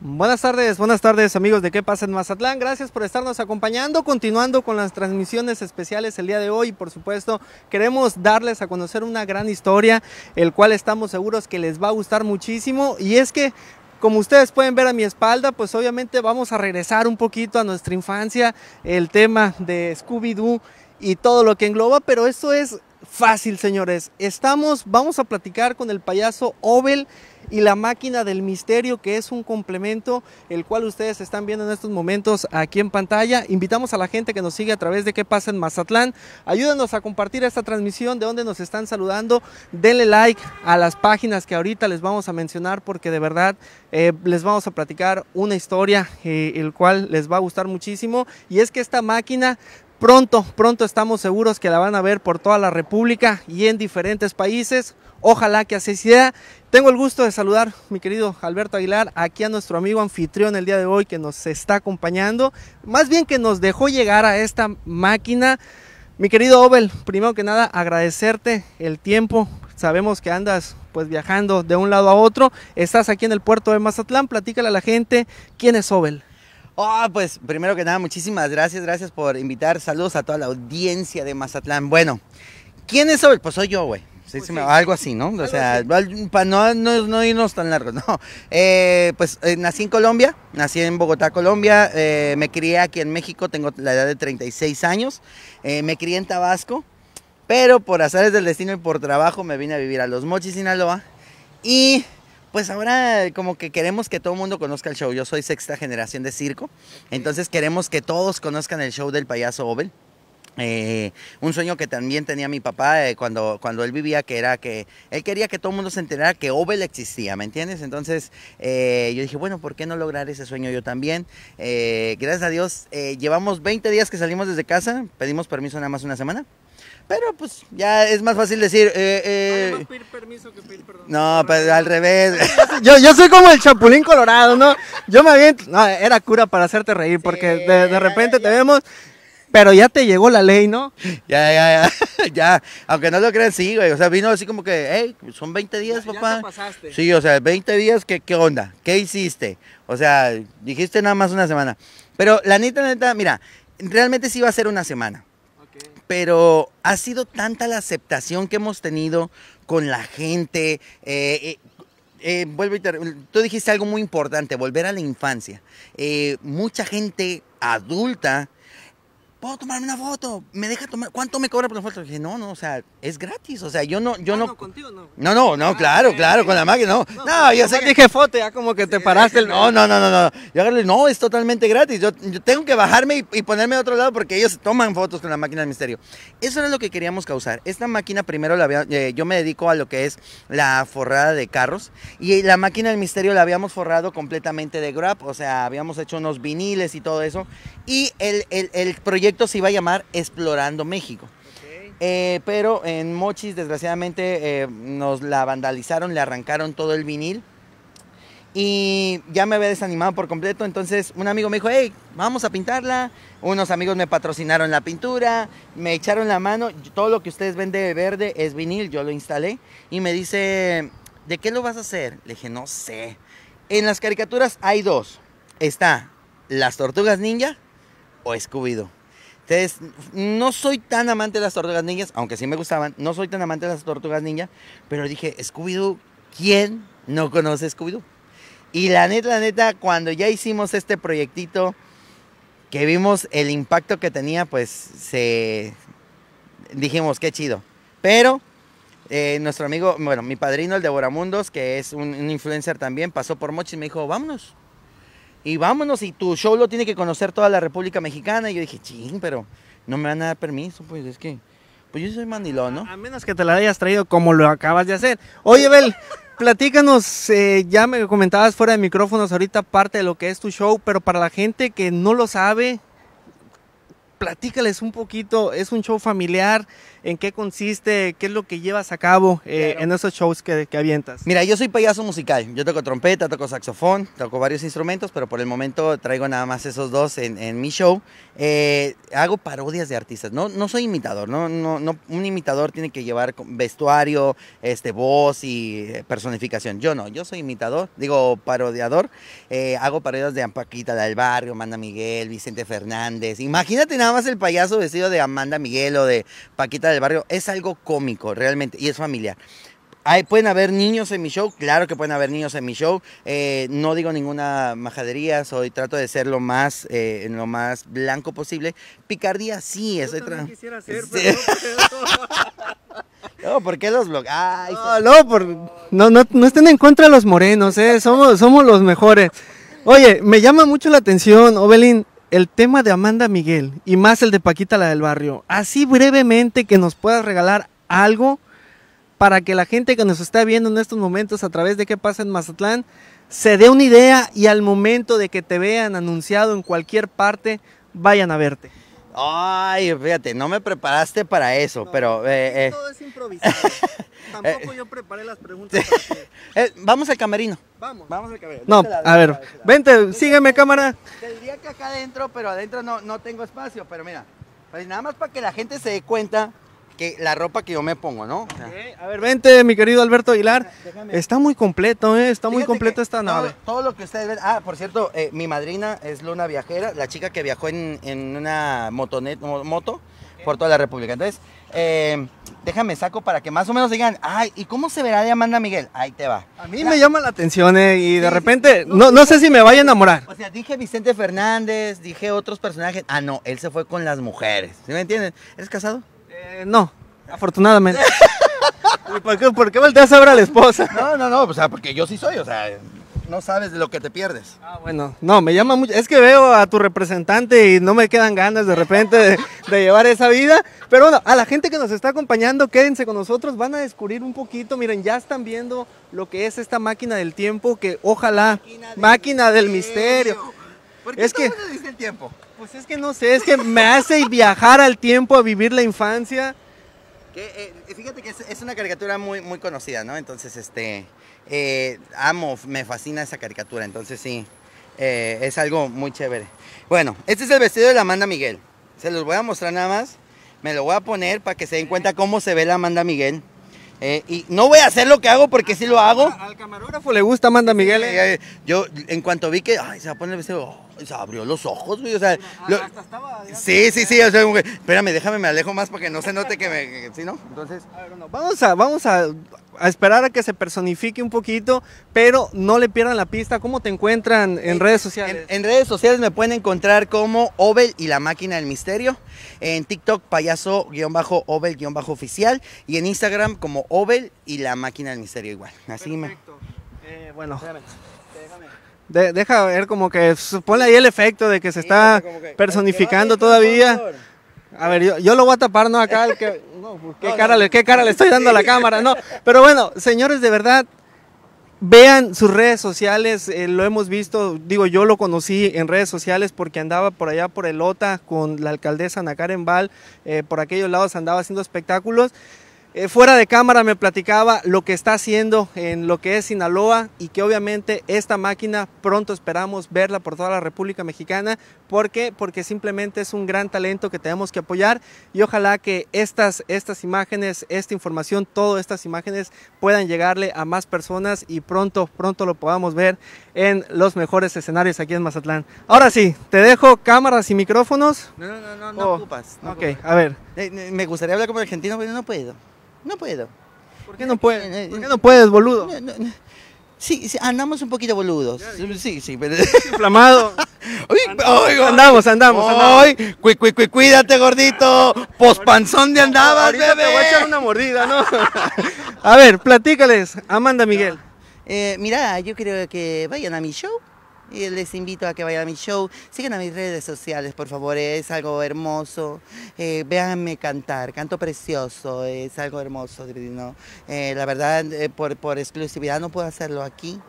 Buenas tardes, buenas tardes amigos de ¿Qué pasa en Mazatlán? Gracias por estarnos acompañando, continuando con las transmisiones especiales el día de hoy. Por supuesto, queremos darles a conocer una gran historia, el cual estamos seguros que les va a gustar muchísimo. Y es que como ustedes pueden ver a mi espalda, pues obviamente vamos a regresar un poquito a nuestra infancia, el tema de Scooby-Doo y todo lo que engloba, pero esto es fácil, señores. Estamos, vamos a platicar con el payaso Obel y la máquina del misterio, que es un complemento, el cual ustedes están viendo en estos momentos aquí en pantalla. Invitamos a la gente que nos sigue a través de qué pasa en Mazatlán. Ayúdenos a compartir esta transmisión de donde nos están saludando. Denle like a las páginas que ahorita les vamos a mencionar, porque de verdad eh, les vamos a platicar una historia, eh, el cual les va a gustar muchísimo. Y es que esta máquina Pronto, pronto estamos seguros que la van a ver por toda la República y en diferentes países. Ojalá que así sea. Tengo el gusto de saludar, mi querido Alberto Aguilar, aquí a nuestro amigo anfitrión el día de hoy que nos está acompañando. Más bien que nos dejó llegar a esta máquina. Mi querido Obel, primero que nada agradecerte el tiempo. Sabemos que andas pues viajando de un lado a otro. Estás aquí en el puerto de Mazatlán. Platícale a la gente quién es Obel. Oh, pues primero que nada, muchísimas gracias, gracias por invitar. Saludos a toda la audiencia de Mazatlán. Bueno, ¿quién es hoy? Pues soy yo, güey. Pues algo así, ¿no? O sea, para no, irnos tan largo, ¿no? Eh, pues eh, nací en Colombia, nací en Bogotá, Colombia, eh, me crié aquí en México, tengo la edad de 36 años, me crié en Tabasco, pero por azares del destino y por trabajo me vine a vivir a Los Mochis, Sinaloa, y pues ahora como que queremos que todo el mundo conozca el show. Yo soy sexta generación de circo, entonces queremos que todos conozcan el show del payaso Obel. Eh, un sueño que también tenía mi papá eh, cuando, cuando él vivía, que era que él quería que todo el mundo se enterara que Obel existía, ¿me entiendes? Entonces eh, yo dije, bueno, ¿por qué no lograr ese sueño yo también? gracias a Dios, llevamos 20 días que salimos desde casa, pedimos permiso nada más una semana. Pero pues ya es más fácil decir. Eh, eh ah, No, pedir pues al revés. yo, yo soy como el chapulín colorado, ¿no? Yo me había... No, era cura para hacerte reír, porque de, repente te vemos. Pero ya te llegó la ley, ¿no? Ya, ya, ya. ya. Aunque no lo crean, sí, güey. O sea, vino así como que, hey, son 20 días, papá. Sí, o sea, 20 días, ¿qué, ¿qué onda? ¿Qué hiciste? O sea, dijiste nada más una semana. Pero la neta, neta, mira, realmente sí iba a ser una semana pero ha sido tanta la aceptación que hemos tenido con la gente. Eh, eh, eh tú dijiste algo muy importante, volver a la infancia. Eh, mucha gente adulta ¿puedo tomarme una foto? ¿Me deja tomar? ¿Cuánto me cobra por la foto? Le dije, no, no, o sea, es gratis. O sea, yo no, yo no. No, contigo no. No, no, ah, claro, claro, con la máquina, no. No, pues, yo sé que dije foto, ya como que te paraste No, no, no, no, no. Yo agarré, no, es totalmente gratis. Yo, tengo que bajarme y, ponerme a otro lado porque ellos toman fotos con la máquina del misterio. Eso era lo que queríamos causar. Esta máquina primero la eh, yo me dedico a lo que es la forrada de carros y la máquina del misterio la habíamos forrado completamente de grab, o sea, habíamos hecho unos viniles y todo eso y el proyecto se iba a llamar Explorando México. Eh, pero en Mochis, desgraciadamente, eh, nos la vandalizaron, le arrancaron todo el vinil. Y ya me había desanimado por completo. Entonces, un amigo me dijo: Hey, vamos a pintarla. Unos amigos me patrocinaron la pintura, me echaron la mano. Todo lo que ustedes ven de verde es vinil, yo lo instalé. Y me dice: ¿De qué lo vas a hacer? Le dije: No sé. En las caricaturas hay dos: está las tortugas ninja o Scooby-Doo. Entonces, no soy tan amante de las tortugas niñas, aunque sí me gustaban, no soy tan amante de las tortugas niñas, pero dije, Scooby-Doo, ¿quién no conoce Scooby-Doo? Y la neta, la neta, cuando ya hicimos este proyectito, que vimos el impacto que tenía, pues se dijimos, qué chido. Pero eh, nuestro amigo, bueno, mi padrino, el Mundos, que es un, influencer también, pasó por Mochi y me dijo, vámonos y vámonos, y tu show lo tiene que conocer toda la República Mexicana. Y yo dije, ching, pero no me van a dar permiso, pues es que, pues yo soy manilón, ¿no? A, menos que te la hayas traído como lo acabas de hacer. Oye, Bel, platícanos, eh, ya me comentabas fuera de micrófonos ahorita parte de lo que es tu show, pero para la gente que no lo sabe, platícales un poquito, es un show familiar, en qué consiste, qué es lo que llevas a cabo eh, en esos shows que, avientas. Mira, yo soy payaso musical, yo toco trompeta, toco saxofón, toco varios instrumentos, pero por el momento traigo nada más esos dos en, mi show. Eh, hago parodias de artistas, no, no soy imitador, ¿no? No, no, un imitador tiene que llevar vestuario, este, voz y eh, personificación. Yo no, yo soy imitador, digo parodiador, hago parodias de Ampaquita del Barrio, Manda Miguel, Vicente Fernández, imagínate nada nada más el payaso vestido de Amanda Miguel o de Paquita del Barrio. Es algo cómico, realmente, y es familiar. Hay, pueden haber niños en mi show, claro que pueden haber niños en mi show. Eh, no digo ninguna majadería, soy trato de ser lo más, eh, lo más blanco posible. Picardía sí, es otra. quisiera ser, pero no porque ¿por qué los No, no, por... no, no, estén en contra de los morenos, eh. somos, somos los mejores. Oye, me llama mucho la atención, Ovelin, el tema de Amanda Miguel y más el de Paquita la del barrio. Así brevemente que nos puedas regalar algo para que la gente que nos está viendo en estos momentos a través de qué pasa en Mazatlán se dé una idea y al momento de que te vean anunciado en cualquier parte, vayan a verte. Ay, fíjate, no me preparaste para eso, pero... Eh, eh, todo es improvisado. Tampoco yo preparé las preguntas. Para que... Eh, vamos al camerino. Vamos. Vamos al camerino. No, a ver, vente, sígueme cámara. Te diría que acá adentro, pero adentro no, no tengo espacio, pero mira. Pues nada más para que la gente se dé cuenta la ropa que yo me pongo, ¿no? A ver, vente, mi querido Alberto Aguilar. Ah, Está muy completo, ¿eh? Está muy completo esta nave. Todo, lo que ustedes ven. Ah, por cierto, eh, mi madrina es Luna Viajera, la chica que viajó en, una motonet, moto por toda la República. Entonces, eh, déjame saco para que más o menos digan, ay, ¿y cómo se verá de Amanda Miguel? Ahí te va. A mí me llama la atención eh, y de repente, no, no, sé si me vaya a enamorar. O sea, dije Vicente Fernández, dije otros personajes. Ah, no, él se fue con las mujeres. ¿Sí me entienden? ¿Eres casado? Eh, no, afortunadamente. por qué, volteas a ver a la esposa? No, no, no, o sea, porque yo sí soy, o sea, no sabes de lo que te pierdes. Ah, bueno, no, me llama mucho. Es que veo a tu representante y no me quedan ganas de repente de, llevar esa vida. Pero bueno, a la gente que nos está acompañando, quédense con nosotros, van a descubrir un poquito. Miren, ya están viendo lo que es esta máquina del tiempo que ojalá, máquina del, misterio. ¿Por qué es que el tiempo? Pues es que no sé, es que me hace viajar al tiempo a vivir la infancia. Eh, eh, fíjate que es, una caricatura muy, muy conocida, ¿no? Entonces, este, eh, amo, me fascina esa caricatura, entonces sí, es algo muy chévere. Bueno, este es el vestido de la Amanda Miguel. Se los voy a mostrar nada más. Me lo voy a poner para que se den cuenta cómo se ve la Amanda Miguel. y no voy a hacer lo que hago porque si sí lo hago. Al camarógrafo le gusta Amanda Miguel. yo, en cuanto vi que ay, se va a poner el vestido, se abrió los ojos, güey. O sea, sí, sí, ¿eh? sí. espérame, déjame, me alejo más para que no se note que me. no? Entonces. vamos a, vamos a, esperar a que se personifique un poquito, pero no le pierdan la pista. ¿Cómo te encuentran en eh, redes sociales? En, redes sociales me pueden encontrar como Ovel y la máquina del misterio. En TikTok, payaso-obel-oficial. Y en Instagram, como Ovel y la máquina del misterio, igual. Así me. Eh, bueno. Espérame, déjame deja ver como que pone ahí el efecto de que se está personificando todavía. A ver, yo, lo voy a tapar, ¿no? Acá ¿qué, cara, le, ¿Qué cara le estoy dando a la cámara? No, pero bueno, señores, de verdad, vean sus redes sociales, eh, lo hemos visto, digo, yo lo conocí en redes sociales porque andaba por allá por el OTA con la alcaldesa Ana Karen Val, eh, por aquellos lados andaba haciendo espectáculos eh, fuera de cámara me platicaba lo que está haciendo en lo que es Sinaloa y que obviamente esta máquina pronto esperamos verla por toda la República Mexicana. ¿Por qué? Porque simplemente es un gran talento que tenemos que apoyar y ojalá que estas, estas imágenes, esta información, todas estas imágenes puedan llegarle a más personas y pronto, pronto lo podamos ver en los mejores escenarios aquí en Mazatlán. Ahora sí, te dejo cámaras y micrófonos. No, no, no, no, oh, no ocupas. ok, a ver. Eh, me gustaría hablar como argentino, pero no puedo. No puedo. ¿Por qué no puedes? Eh, eh, ¿Por no puedes, boludo? sí, andamos un poquito boludos. Sí, sí, pero... Inflamado. Andamos, andamos, andamos. andamos. cuídate, gordito. Pospanzón de andabas, Te voy a echar una mordida, ¿no? a ver, platícales, Amanda Miguel. Eh, mirá, yo creo que vayan a mi show y les invito a que vayan a mi show. Sigan a mis redes sociales, por favor, eh, es algo hermoso. Eh, véanme cantar, canto precioso, es algo hermoso, ¿no? Eh, la verdad, por, exclusividad no puedo hacerlo aquí.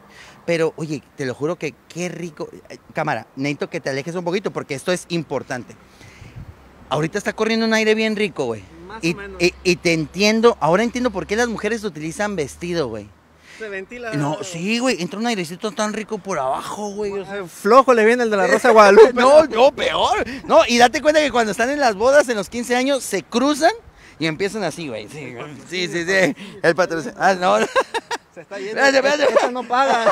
Pero, oye, te lo juro que qué rico. Cámara, necesito que te alejes un poquito porque esto es importante. Ahorita está corriendo un aire bien rico, güey. Más y te entiendo, ahora entiendo por qué las mujeres utilizan vestido, güey. Se ventila. No, sí, güey. Entra un airecito tan rico por abajo, güey. flojo le viene el de la Rosa Guadalupe. no, no, peor. No, y date cuenta que cuando están en las bodas, en los 15 años, se cruzan y empiezan así, güey. Sí, sí, sí, El patrocinador Ah, no. Se está yendo. espérate, no paga.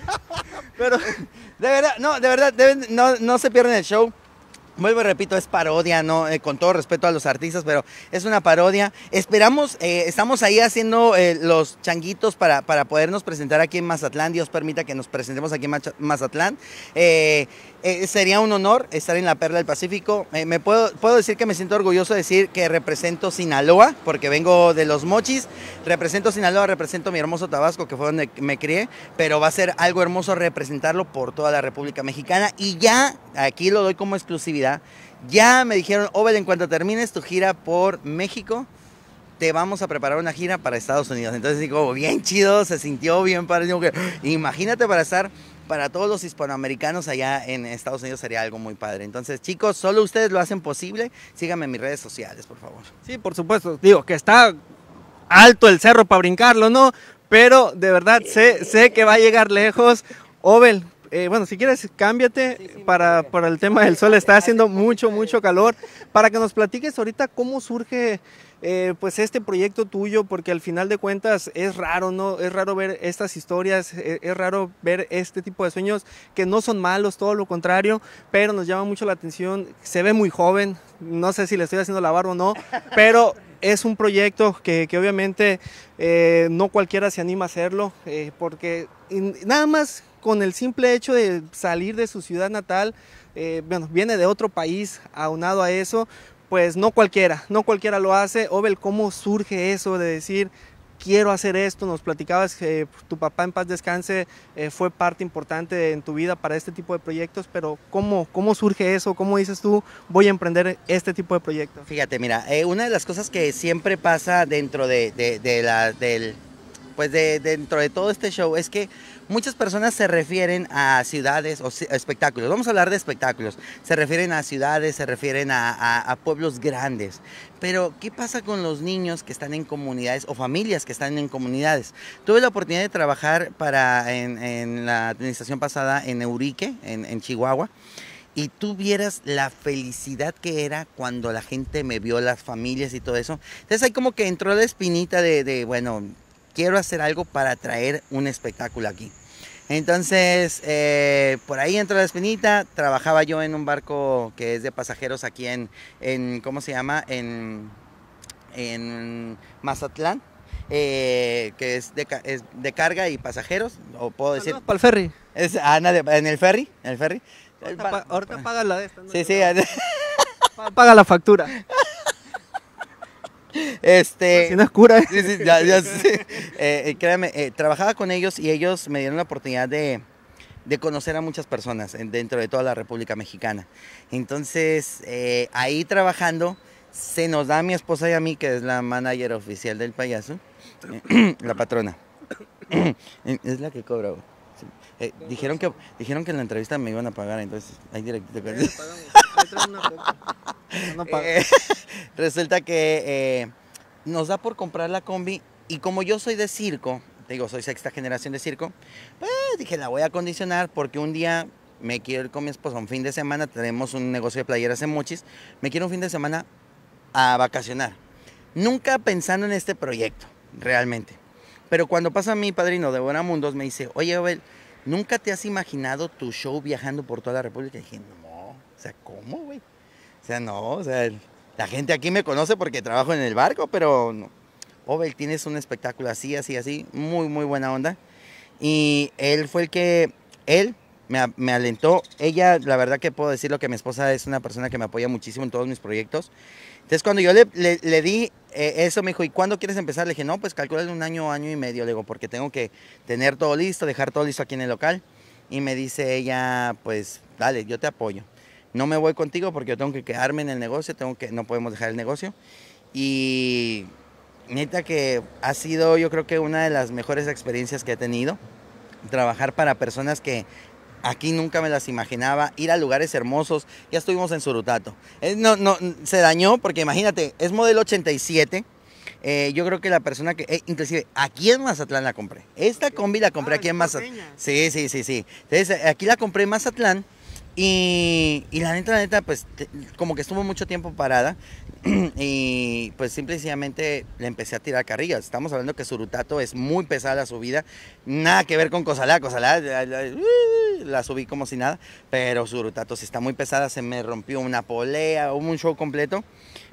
Pero, de verdad, no, de verdad, no, no se pierden el show vuelvo y repito, es parodia, ¿no? Eh, con todo respeto a los artistas, pero es una parodia. Esperamos, eh, estamos ahí haciendo eh, los changuitos para, para podernos presentar aquí en Mazatlán. Dios permita que nos presentemos aquí en Mazatlán. sería un honor estar en la Perla del Pacífico. me puedo, puedo decir que me siento orgulloso de decir que represento Sinaloa, porque vengo de los mochis. Represento Sinaloa, represento mi hermoso Tabasco, que fue donde me crié, pero va a ser algo hermoso representarlo por toda la República Mexicana. Y ya aquí lo doy como exclusividad ya me dijeron, Obel en cuanto termines tu gira por México, te vamos a preparar una gira para Estados Unidos. Entonces digo, bien chido, se sintió bien padre. imagínate para estar para todos los hispanoamericanos allá en Estados Unidos sería algo muy padre. Entonces, chicos, solo ustedes lo hacen posible. Síganme en mis redes sociales, por favor. Sí, por supuesto. Digo que está alto el cerro para brincarlo, ¿no? Pero de verdad sé, sé que va a llegar lejos. Obel eh, bueno, si quieres, cámbiate para, el tema del sol. Está haciendo mucho, mucho calor. Para que nos platiques ahorita cómo surge eh, pues este proyecto tuyo, porque al final de cuentas es raro, ¿no? Es raro ver estas historias, e, es, raro ver este tipo de sueños que no son malos, todo lo contrario, pero nos llama mucho la atención. Se ve muy joven, no sé si le estoy haciendo la barba o no, pero es un proyecto que, obviamente eh, no cualquiera se anima a hacerlo, porque nada más con el simple hecho de salir de su ciudad natal, eh, bueno, viene de otro país, aunado a eso, pues no cualquiera, no cualquiera lo hace. Obel, ¿cómo surge eso de decir, quiero hacer esto? Nos platicabas que eh, tu papá en paz descanse eh, fue parte importante en tu vida para este tipo de proyectos, pero ¿cómo, cómo surge eso? ¿Cómo dices tú, voy a emprender este tipo de proyectos? Fíjate, mira, una de las cosas que siempre pasa dentro de, de, de la, del pues dentro de todo este show es que muchas personas se refieren a ciudades o espectáculos. Vamos a hablar de espectáculos. Se refieren a ciudades, se refieren a, pueblos grandes. Pero, ¿qué pasa con los niños que están en comunidades o familias que están en comunidades? Tuve la oportunidad de trabajar para, en, la administración pasada en Eurique, en, Chihuahua y tú vieras la felicidad que era cuando la gente me vio, las familias y todo eso. Entonces ahí como que entró la espinita de, de bueno, quiero hacer algo para traer un espectáculo aquí. Entonces, eh, por ahí entró la espinita, trabajaba yo en un barco que es de pasajeros aquí en, en ¿cómo se llama? En, en Mazatlán. Eh, que es de, carga y pasajeros, o puedo decir... para el ferry. Es, ah, en el ferry, en el ferry. Ahorita, paga la de esta. sí, sí. Paga la factura. Este. Pues oscura. Sí, sí, eh, eh, eh, trabajaba con ellos y ellos me dieron la oportunidad de, conocer a muchas personas dentro de toda la República Mexicana. Entonces, ahí trabajando, se nos da a mi esposa y a mí, que es la manager oficial del payaso, la patrona. es la que cobra. dijeron, que, dijeron que en la entrevista me iban a pagar, entonces hay directito. No eh, resulta que eh, nos da por comprar la combi y como yo soy de circo, digo, soy sexta generación de circo, pues dije, la voy a acondicionar porque un día me quiero ir con mi esposa, un fin de semana, tenemos un negocio de playeras en Mochis, me quiero un fin de semana a vacacionar. Nunca pensando en este proyecto, realmente. Pero cuando pasa mi padrino de Buenamundos, Mundos, me dice, oye, Abel, ¿nunca te has imaginado tu show viajando por toda la República? dije, no, o sea, ¿cómo, güey? O sea, no, o sea, la gente aquí me conoce porque trabajo en el barco, pero no. Obel, tienes un espectáculo así, así, así, muy, muy buena onda. Y él fue el que, él me, alentó. Ella, la verdad que puedo decirlo que mi esposa es una persona que me apoya muchísimo en todos mis proyectos. Entonces cuando yo le, di eh, eso, me dijo, ¿y cuándo quieres empezar? Le dije, no, pues calcular un año, año y medio, le digo, porque tengo que tener todo listo, dejar todo listo aquí en el local. Y me dice ella, pues dale, yo te apoyo no me voy contigo porque yo tengo que quedarme en el negocio, tengo que, no podemos dejar el negocio. Y neta que ha sido yo creo que una de las mejores experiencias que he tenido, trabajar para personas que aquí nunca me las imaginaba, ir a lugares hermosos, ya estuvimos en Surutato. Eh, no, no, se dañó porque imagínate, es modelo 87. Eh, yo creo que la persona que, eh, inclusive aquí en Mazatlán la compré. Esta combi la compré ah, aquí en Mazatlán. Sí, sí, sí, sí. Entonces, aquí la compré en Mazatlán y, la neta, la neta, pues como que estuvo mucho tiempo parada y pues simplemente le empecé a tirar carrillas. Estamos hablando que Surutato es muy pesada la subida, nada que ver con Cosalá, Cosalá uh, la, subí como si nada, pero Surutato si está muy pesada, se me rompió una polea, hubo un show completo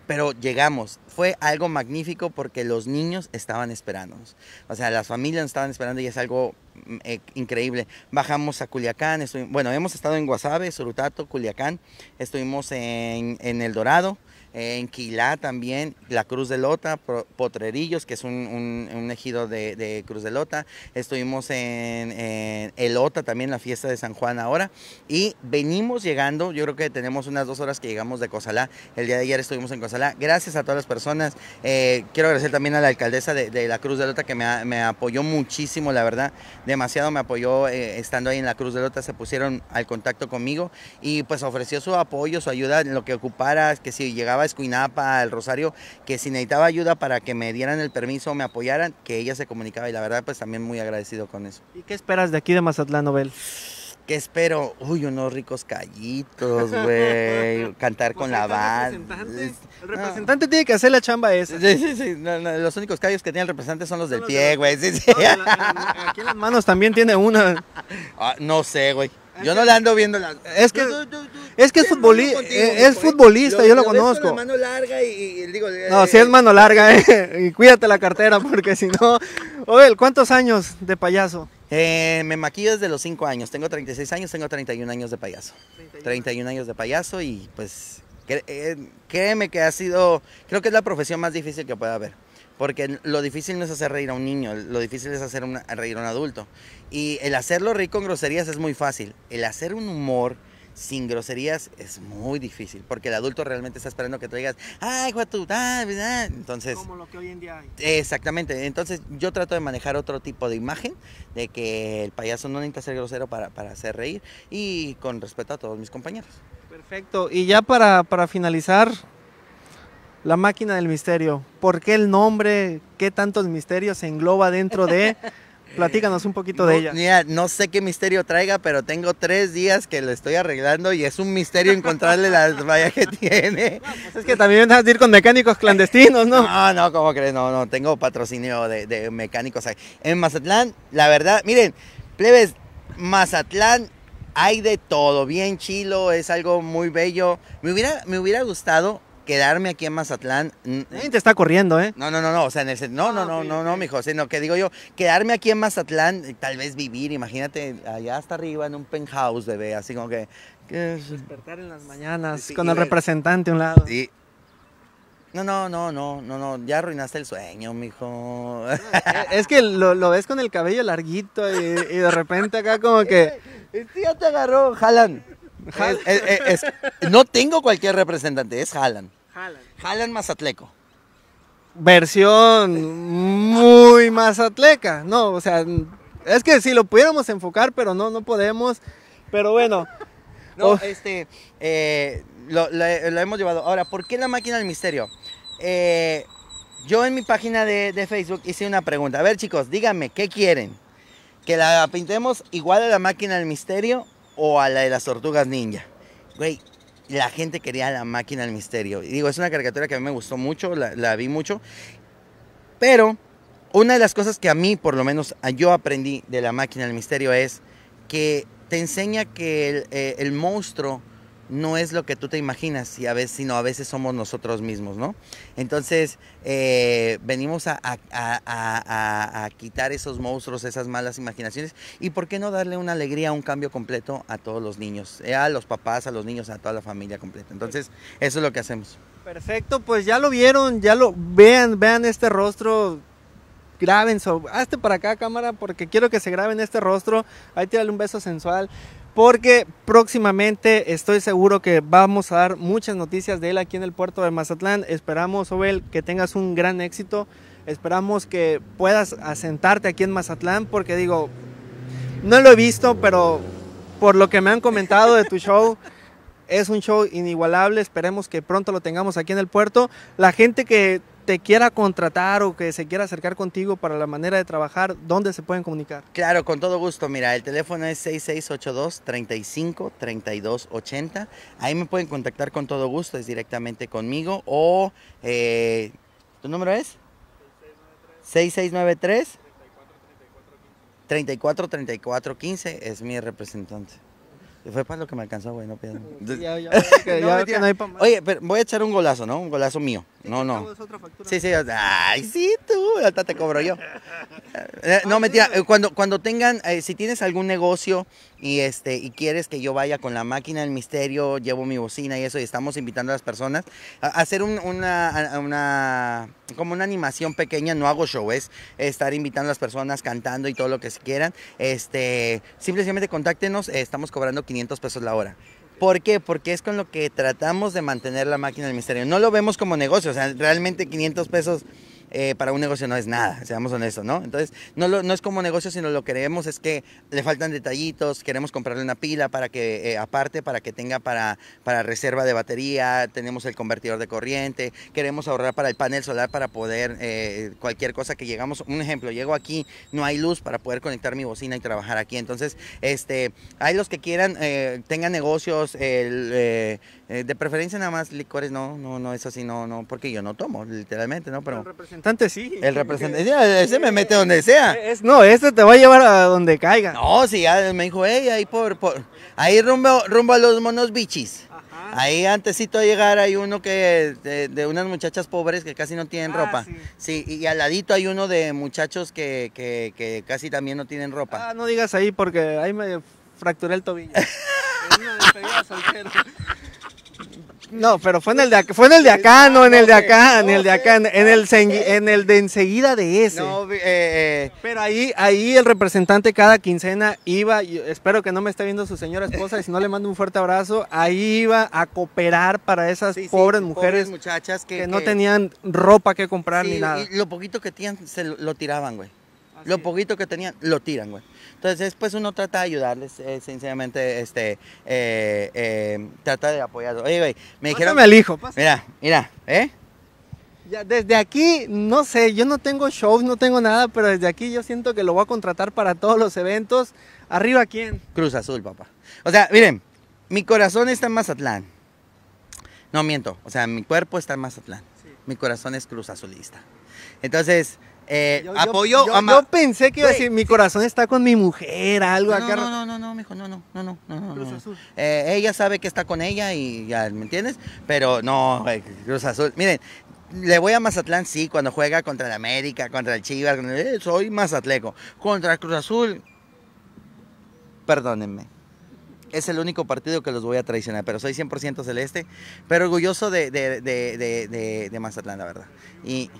pero llegamos. Fue algo magnífico porque los niños estaban esperándonos. O sea, las familias nos estaban esperando y es algo mm, eh, increíble. Bajamos a Culiacán, bueno, hemos estado en Guasave, Surutato, Culiacán, estuvimos en El Dorado, en Quilá también, la Cruz de Lota, Potrerillos, que es un, ejido de, Cruz de Lota. Estuvimos en, Elota también, la fiesta de San Juan ahora. Y venimos llegando, yo creo que tenemos unas dos horas que llegamos de Cozalá. El día de ayer estuvimos en Cozalá. Gracias a todas las personas. Eh, quiero agradecer también a la alcaldesa de, la Cruz de Lota que me, apoyó muchísimo, la verdad. Demasiado me apoyó eh, estando ahí en la Cruz de Lota. Se pusieron al contacto conmigo y pues ofreció su apoyo, su ayuda en lo que ocupara, que si llegaba Escuinapa, el Rosario, que si necesitaba ayuda para que me dieran el permiso, me apoyaran, que ella se comunicaba y la verdad pues también muy agradecido con eso. ¿Y qué esperas de aquí de Mazatlán, Nobel? ¿Qué espero? Uy, unos ricos callitos, güey. Cantar con pues la banda. El representante tiene que hacer la chamba esa. Sí, sí, sí. los únicos callos que tiene el representante son los del pie, güey. aquí en las manos también tiene una. Ah, no sé, güey. Yo no le ando viendo Es que. Es que es, eh, es, futbolista, yo lo, conozco. mano larga y, digo, no, eh, si es mano larga, eh, y cuídate la cartera porque si no... Oel, ¿cuántos años de payaso? Eh, me maquillo desde los 5 años. Tengo 36 años, tengo 31 años de payaso. 31, años de payaso y pues créeme que ha sido, creo que es la profesión más difícil que pueda haber. Porque lo difícil no es hacer reír a un niño, lo difícil es hacer reír a un adulto. Y el hacerlo reír con groserías es muy fácil. El hacer un humor sin groserías es muy difícil, porque el adulto realmente está esperando que te digas, ay, guatu, entonces... Como lo que hoy en día hay. Exactamente, entonces yo trato de manejar otro tipo de imagen, de que el payaso no necesita ser grosero para, hacer reír, y con respeto a todos mis compañeros. Perfecto, y ya para, para finalizar, la máquina del misterio, ¿por qué el nombre? ¿Qué tantos misterios se engloba dentro de... Platícanos un poquito de ella. Mira, no sé qué misterio traiga, pero tengo tres días que lo estoy arreglando y es un misterio encontrarle las vallas que tiene. es que también vas a ir con mecánicos clandestinos, ¿no? No, no, ¿cómo crees? No, no, tengo patrocinio de, de mecánicos. En Mazatlán, la verdad, miren, plebes, Mazatlán hay de todo, bien chilo, es algo muy bello. Me hubiera, me hubiera gustado quedarme aquí en Mazatlán. Nadie te está corriendo, ¿eh? No, no, no, no, o sea, en el no, no, ah, no, no, no, mijo, sino que digo yo, quedarme aquí en Mazatlán, tal vez vivir, imagínate allá hasta arriba en un penthouse, bebé, así como que, despertar en las mañanas con el representante a un lado. Sí. No, no, no, no, no, no, ya arruinaste el sueño, mijo. Es que lo, ves con el cabello larguito y, de repente acá como que... ya te agarró, jalan. no tengo cualquier representante, es Haaland. Jalan. Mazatleco. Versión muy mazatleca, no, o sea, es que si lo pudiéramos enfocar, pero no, no podemos, pero bueno. No, oh. este, eh, lo, hemos llevado. Ahora, ¿por qué la máquina del misterio? Eh, yo en mi página de, de Facebook hice una pregunta. A ver, chicos, díganme, ¿qué quieren? ¿Que la pintemos igual a la máquina del misterio o a la de las tortugas ninja? Güey, la gente quería la máquina del misterio. Y digo, es una caricatura que a mí me gustó mucho, la, vi mucho. Pero una de las cosas que a mí, por lo menos, yo aprendí de la máquina del misterio es que te enseña que el eh, monstruo no es lo que tú te imaginas, y a veces, sino a veces somos nosotros mismos, ¿no? Entonces, eh, venimos a, a, quitar esos monstruos, esas malas imaginaciones, y por qué no darle una alegría, un cambio completo a todos los niños, eh, a los papás, a los niños, a toda la familia completa. Entonces, eso es lo que hacemos. Perfecto, pues ya lo vieron, ya lo vean, vean este rostro, graben, hazte para acá cámara porque quiero que se graben este rostro, ahí tírale un beso sensual porque próximamente estoy seguro que vamos a dar muchas noticias de él aquí en el puerto de Mazatlán. Esperamos, Obel, que tengas un gran éxito. Esperamos que puedas asentarte aquí en Mazatlán porque digo, no lo he visto, pero por lo que me han comentado de tu show, es un show inigualable, esperemos que pronto lo tengamos aquí en el puerto. La gente que te quiera contratar o que se quiera acercar contigo para la manera de trabajar, ¿dónde se pueden comunicar? Claro, con todo gusto. Mira, el teléfono es 6682-353280. Ahí me pueden contactar con todo gusto, es directamente conmigo o... Eh, ¿Tu número es? 6693. 343415 es mi representante. Fue para lo que me alcanzó, güey, no pierdas. Oye, pero voy a echar un golazo, ¿no? Un golazo mío. No, no. Sí, sí. Ay, sí, tú. ahorita te cobro yo. Eh, no, ah, mentira. Cuando, cuando tengan, eh, si tienes algún negocio y, este, y quieres que yo vaya con la máquina del misterio, llevo mi bocina y eso, y estamos invitando a las personas a hacer una, como una animación pequeña, no hago show, es estar invitando a las personas cantando y todo lo que se quieran. Este, simplemente contáctenos, eh, estamos cobrando 500 pesos la hora. ¿Por qué? Porque es con lo que tratamos de mantener la máquina del misterio. No lo vemos como negocio, o sea, realmente 500 pesos eh, para un negocio no es nada, seamos honestos, ¿no? Entonces, no, no es como negocio, sino lo que queremos es que le faltan detallitos, queremos comprarle una pila para que, eh, aparte, para que tenga para, para reserva de batería, tenemos el convertidor de corriente, queremos ahorrar para el panel solar para poder, eh, cualquier cosa que llegamos, un ejemplo, llego aquí, no hay luz para poder conectar mi bocina y trabajar aquí. Entonces, este, hay los que quieran, tengan negocios, de preferencia nada más licores, no, no, no, eso sí, no, no, porque yo no tomo, literalmente, ¿no? Pero... No representante sí. El representante, ese, me mete donde sea. Eh, no, este te va a llevar a donde caigan No, sí, ya me dijo, ey, ahí por, por ahí rumbo, rumbo a los monos bichis. Ahí antesito de llegar hay uno que de, unas muchachas pobres que casi no tienen ah, ropa. Sí. y, al ladito hay uno de muchachos que, casi también no tienen ropa. Ah, no digas ahí porque ahí me fracturé el tobillo. soltero. No, pero fue en el de acá, fue en el de acá, ah, no en el de acá, en el de acá, en el, en el de enseguida de ese. Eh, eh. Pero ahí, ahí el representante cada quincena iba, espero que no me esté viendo su señora esposa, y si no le mando un fuerte abrazo, ahí iba a cooperar para esas pobres mujeres muchachas que, no tenían ropa que comprar ni nada. Y lo poquito que tenían se lo, tiraban, güey. lo poquito que tenían lo tiran, güey. Entonces, pues uno trata de ayudarles, eh, sinceramente, este, eh, eh, trata de apoyarlos. Oye, güey, me dijeron... Pásame al hijo, pásame. Mira, mira, ¿eh? desde aquí, no sé, yo no tengo shows, no tengo nada, pero desde aquí yo siento que lo voy a contratar para todos los eventos. ¿Arriba quién? Cruz Azul, papá. O sea, miren, mi corazón está en Mazatlán. No miento, o sea, mi cuerpo está en Mazatlán. Mi corazón es Cruz Azulista. Entonces, eh, yo, apoyo pensé que iba a decir, mi corazón está con mi mujer, algo no, acá. No, no, no, no, mijo, no, no, no, no, Cruz eh, ella sabe que está con ella y ya, ¿me entiendes? Pero no, Cruz Azul. Miren, le voy a Mazatlán, sí, cuando juega contra el América, contra el Chivas, eh, soy mazatleco. Contra Cruz Azul, perdónenme. Es el único partido que los voy a traicionar, pero soy 100% celeste, pero orgulloso de, de, de Mazatlán, la verdad. Y,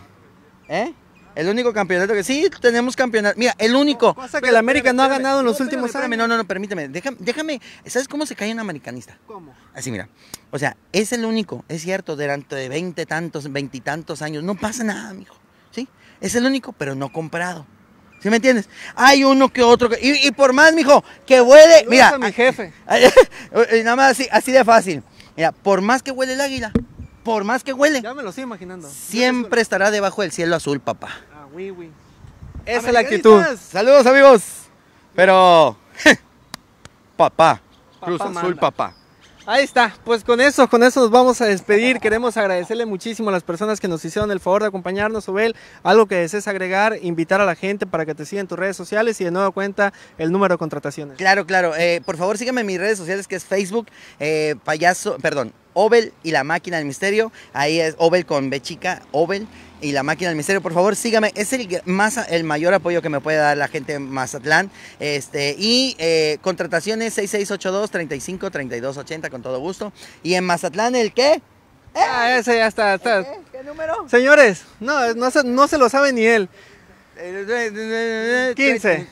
¿Eh? El único campeonato que sí tenemos campeonato. Mira, el único. Pasa que el América no ha ganado en los últimos años. No, no, no, permíteme. Déjame, ¿Sabes cómo se cae un americanista? ¿Cómo? Así, mira. O sea, es el único, es cierto, durante de veinte tantos, veintitantos años. No pasa nada, mijo. ¿Sí? Es el único, pero no comprado. ¿Sí me entiendes? Hay uno que otro. y, por más, mijo, que huele. mira. mi jefe. nada más así, así de fácil. Mira, por más que huele el águila, por más que huele. Ya me lo estoy imaginando. Siempre estará debajo del cielo azul, papá. Esa es la actitud. Saludos, amigos. Pero, papá, Cruz Azul, papá. Ahí está, pues con eso, con eso nos vamos a despedir. Queremos agradecerle muchísimo a las personas que nos hicieron el favor de acompañarnos. Obel, algo que desees agregar, invitar a la gente para que te en tus redes sociales y de nueva cuenta el número de contrataciones. Claro, claro. Eh, por favor, sígueme en mis redes sociales que es Facebook, eh, payaso, perdón, Ovel y la máquina del misterio. Ahí es Ovel con bechica. Ovel y la máquina del misterio, por favor sígame, es el, más, el mayor apoyo que me puede dar la gente en Mazatlán. Este, y eh, contrataciones 6682-353280 con todo gusto. Y en Mazatlán, ¿el qué? Ah, ese ya está. ¿Qué? número? Señores, no, no se, no se lo sabe ni él. 15.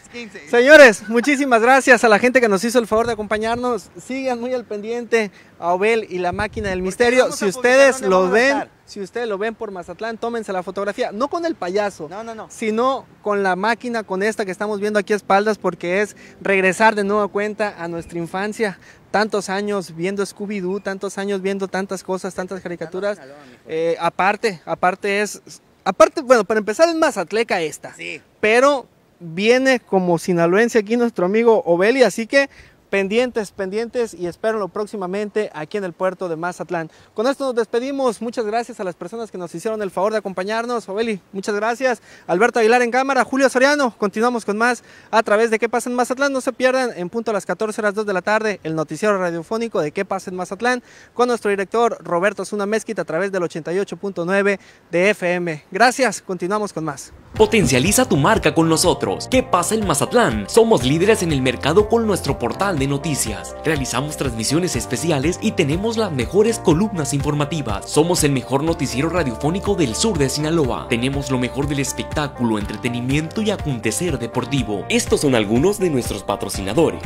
Señores, muchísimas gracias a la gente que nos hizo el favor de acompañarnos. Sigan muy al pendiente a Obel y la máquina del misterio. Si ustedes lo ven, si ustedes lo ven por Mazatlán, tómense la fotografía. No con el payaso, no, sino con la máquina, con esta que estamos viendo aquí a espaldas, porque es regresar de nueva cuenta a nuestra infancia. Tantos años viendo Scooby-Doo, tantos años viendo tantas cosas, tantas caricaturas. Eh, aparte, aparte es Aparte, bueno, para empezar es más atleca esta. Sí. Pero viene como sinaloense aquí nuestro amigo Obeli, así que pendientes, pendientes y lo próximamente aquí en el puerto de Mazatlán. Con esto nos despedimos. Muchas gracias a las personas que nos hicieron el favor de acompañarnos. Obeli, muchas gracias. Alberto Aguilar en cámara, Julio Soriano. Continuamos con más a través de ¿Qué pasa en Mazatlán? No se pierdan en punto a las 14 horas 2 de la tarde el noticiero radiofónico de ¿Qué pasa en Mazatlán? con nuestro director Roberto Zuna Mezquita a través del 88.9 de FM. Gracias, continuamos con más. Potencializa tu marca con nosotros. ¿Qué pasa en Mazatlán? Somos líderes en el mercado con nuestro portal de noticias. Realizamos transmisiones especiales y tenemos las mejores columnas informativas. Somos el mejor noticiero radiofónico del sur de Sinaloa. Tenemos lo mejor del espectáculo, entretenimiento y acontecer deportivo. Estos son algunos de nuestros patrocinadores.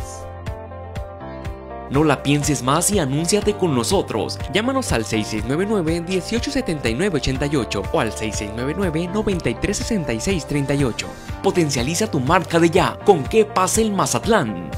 No la pienses más y anúnciate con nosotros. Llámanos al 6699 88 o al 6699-936638. Potencializa tu marca de ya. ¿Con qué pasa el Mazatlán?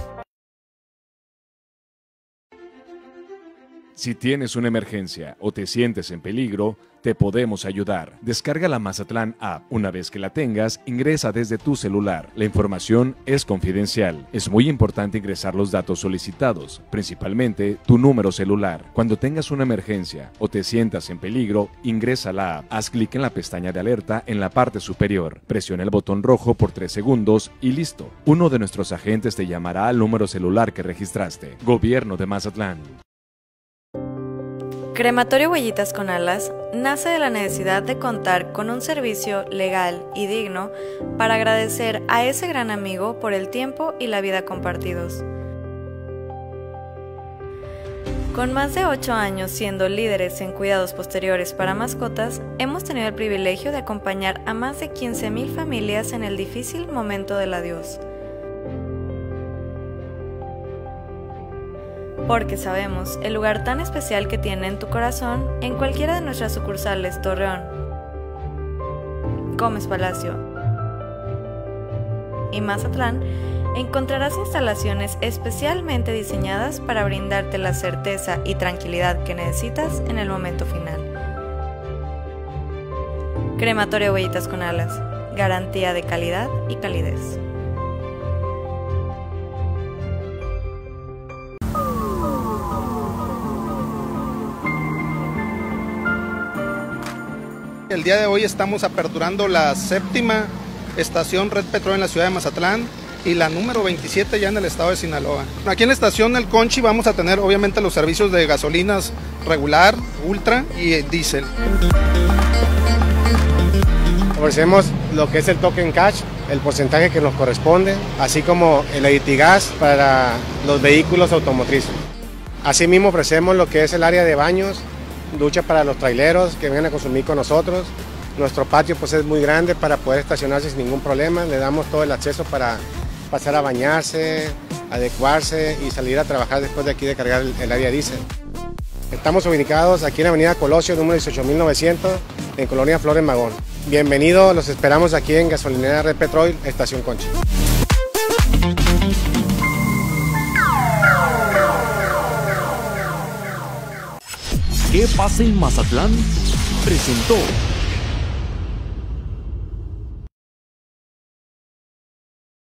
Si tienes una emergencia o te sientes en peligro, te podemos ayudar. Descarga la Mazatlán app. Una vez que la tengas, ingresa desde tu celular. La información es confidencial. Es muy importante ingresar los datos solicitados, principalmente tu número celular. Cuando tengas una emergencia o te sientas en peligro, ingresa la app. Haz clic en la pestaña de alerta en la parte superior. Presiona el botón rojo por 3 segundos y listo. Uno de nuestros agentes te llamará al número celular que registraste. Gobierno de Mazatlán. Crematorio Huellitas con Alas nace de la necesidad de contar con un servicio legal y digno para agradecer a ese gran amigo por el tiempo y la vida compartidos. Con más de 8 años siendo líderes en cuidados posteriores para mascotas, hemos tenido el privilegio de acompañar a más de 15.000 familias en el difícil momento del adiós. porque sabemos el lugar tan especial que tiene en tu corazón en cualquiera de nuestras sucursales Torreón, Gómez Palacio y Mazatlán, encontrarás instalaciones especialmente diseñadas para brindarte la certeza y tranquilidad que necesitas en el momento final. Crematorio Huellitas con Alas, garantía de calidad y calidez. El día de hoy estamos aperturando la séptima estación Red Petróleo en la ciudad de Mazatlán y la número 27 ya en el estado de Sinaloa. Aquí en la estación El Conchi vamos a tener obviamente los servicios de gasolinas regular, ultra y diésel. Ofrecemos lo que es el token cash, el porcentaje que nos corresponde, así como el gas para los vehículos automotrices. Asimismo ofrecemos lo que es el área de baños, ducha para los traileros que vengan a consumir con nosotros. Nuestro patio pues es muy grande para poder estacionarse sin ningún problema. Le damos todo el acceso para pasar a bañarse, adecuarse y salir a trabajar después de aquí de cargar el, área diésel. Estamos ubicados aquí en la Avenida Colosio, número 18900, en Colonia Flores Magón. Bienvenidos, los esperamos aquí en Gasolinera Red Petrol, Estación Concha. ¿Qué pasa en Mazatlán? Presentó.